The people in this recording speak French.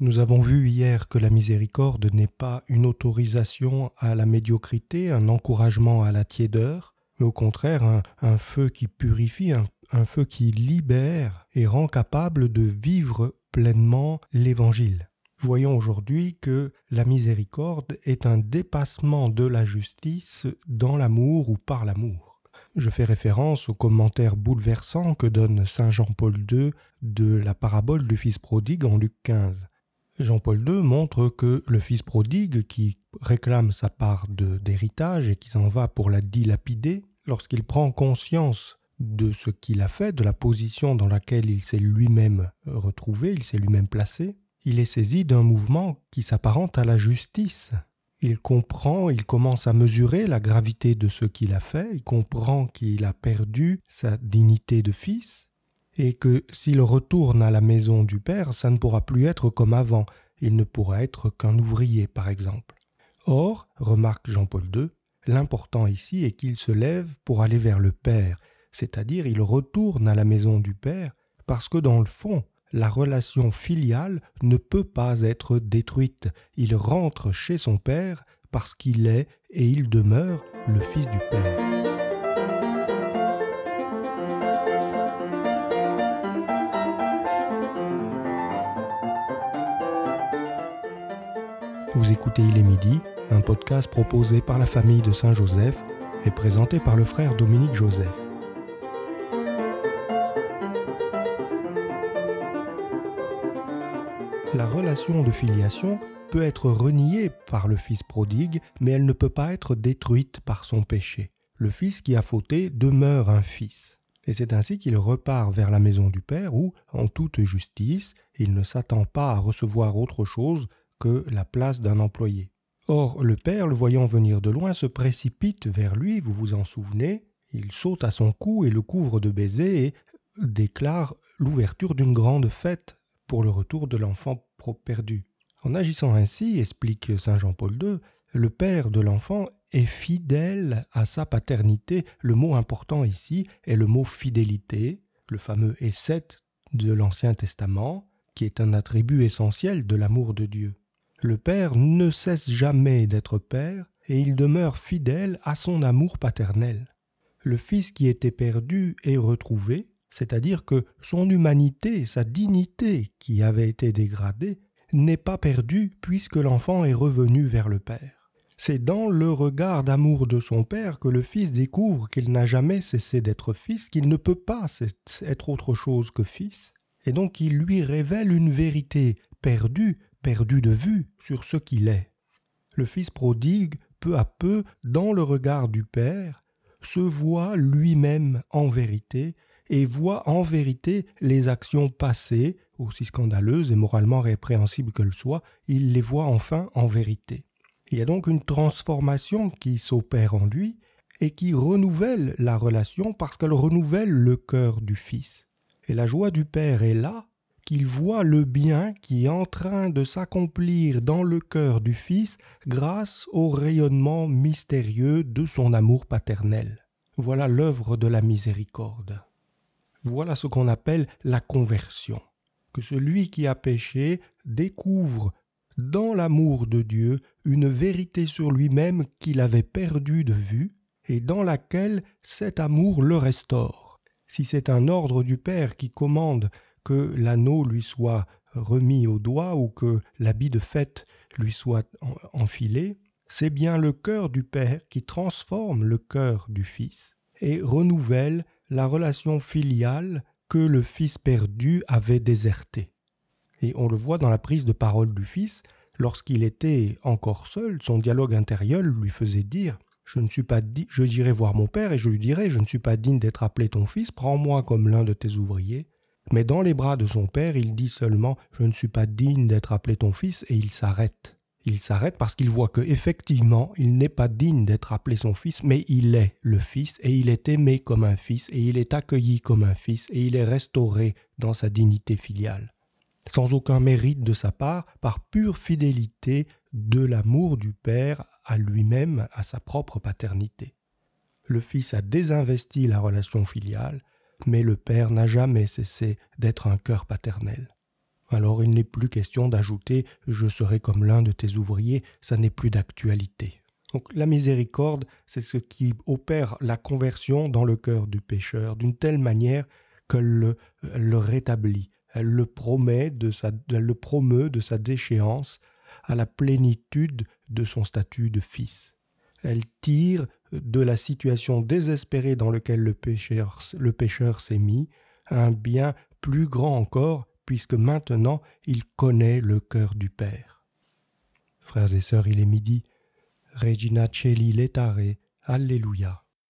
Nous avons vu hier que la miséricorde n'est pas une autorisation à la médiocrité, un encouragement à la tiédeur, mais au contraire un, feu qui purifie, un, feu qui libère et rend capable de vivre pleinement l'Évangile. Voyons aujourd'hui que la miséricorde est un dépassement de la justice dans l'amour ou par l'amour. Je fais référence aux commentaires bouleversants que donne Saint Jean-Paul II de la parabole du Fils prodigue en Luc 15. Jean-Paul II montre que le fils prodigue, qui réclame sa part d'héritage et qui s'en va pour la dilapider, lorsqu'il prend conscience de ce qu'il a fait, de la position dans laquelle il s'est lui-même retrouvé, il s'est lui-même placé, il est saisi d'un mouvement qui s'apparente à la justice. Il comprend, il commence à mesurer la gravité de ce qu'il a fait, il comprend qu'il a perdu sa dignité de fils, et que s'il retourne à la maison du Père, ça ne pourra plus être comme avant, il ne pourra être qu'un ouvrier par exemple. Or, remarque Jean-Paul II, l'important ici est qu'il se lève pour aller vers le Père, c'est-à-dire il retourne à la maison du Père, parce que dans le fond, la relation filiale ne peut pas être détruite. Il rentre chez son Père parce qu'il est et il demeure le Fils du Père. Vous écoutez Il est midi, un podcast proposé par la famille de Saint-Joseph et présenté par le frère Dominique Joseph. La relation de filiation peut être reniée par le fils prodigue, mais elle ne peut pas être détruite par son péché. Le fils qui a fauté demeure un fils. Et c'est ainsi qu'il repart vers la maison du Père où, en toute justice, il ne s'attend pas à recevoir autre chose que la place d'un employé. Or, le père, le voyant venir de loin, se précipite vers lui, vous vous en souvenez, il saute à son cou et le couvre de baisers et déclare l'ouverture d'une grande fête pour le retour de l'enfant perdu. En agissant ainsi, explique Saint Jean-Paul II, le père de l'enfant est fidèle à sa paternité. Le mot important ici est le mot fidélité, le fameux esset de l'Ancien Testament, qui est un attribut essentiel de l'amour de Dieu. Le Père ne cesse jamais d'être Père, et il demeure fidèle à son amour paternel. Le Fils qui était perdu est retrouvé, c'est-à-dire que son humanité, sa dignité qui avait été dégradée, n'est pas perdue puisque l'enfant est revenu vers le Père. C'est dans le regard d'amour de son Père que le Fils découvre qu'il n'a jamais cessé d'être Fils, qu'il ne peut pas être autre chose que Fils, et donc il lui révèle une vérité perdue perdu de vue sur ce qu'il est. Le Fils prodigue, peu à peu, dans le regard du Père, se voit lui-même en vérité et voit en vérité les actions passées, aussi scandaleuses et moralement répréhensibles qu'elles soient, il les voit enfin en vérité. Il y a donc une transformation qui s'opère en lui et qui renouvelle la relation parce qu'elle renouvelle le cœur du Fils. Et la joie du Père est là qu'il voit le bien qui est en train de s'accomplir dans le cœur du Fils grâce au rayonnement mystérieux de son amour paternel. Voilà l'œuvre de la miséricorde. Voilà ce qu'on appelle la conversion, que celui qui a péché découvre dans l'amour de Dieu une vérité sur lui-même qu'il avait perdue de vue et dans laquelle cet amour le restaure. Si c'est un ordre du Père qui commande que l'anneau lui soit remis au doigt ou que l'habit de fête lui soit enfilé, c'est bien le cœur du Père qui transforme le cœur du Fils et renouvelle la relation filiale que le Fils perdu avait désertée. Et on le voit dans la prise de parole du Fils, lorsqu'il était encore seul, son dialogue intérieur lui faisait dire je ne suis pas je dirai voir mon père et je lui dirai je ne suis pas digne d'être appelé ton fils prends-moi comme l'un de tes ouvriers mais dans les bras de son père, il dit seulement Je ne suis pas digne d'être appelé ton fils, et il s'arrête. Il s'arrête parce qu'il voit qu'effectivement, il n'est pas digne d'être appelé son fils, mais il est le fils et il est aimé comme un fils et il est accueilli comme un fils et il est restauré dans sa dignité filiale. Sans aucun mérite de sa part, par pure fidélité de l'amour du père à lui-même, à sa propre paternité. Le fils a désinvesti la relation filiale mais le Père n'a jamais cessé d'être un cœur paternel. Alors il n'est plus question d'ajouter Je serai comme l'un de tes ouvriers, ça n'est plus d'actualité. Donc la miséricorde, c'est ce qui opère la conversion dans le cœur du pécheur d'une telle manière qu'elle le, rétablit, elle le, promet elle le promeut de sa déchéance à la plénitude de son statut de fils. Elle tire de la situation désespérée dans laquelle le pécheur, s'est mis un bien plus grand encore, puisque maintenant il connaît le cœur du Père. Frères et sœurs, il est midi. Regina Celi letare. Alléluia.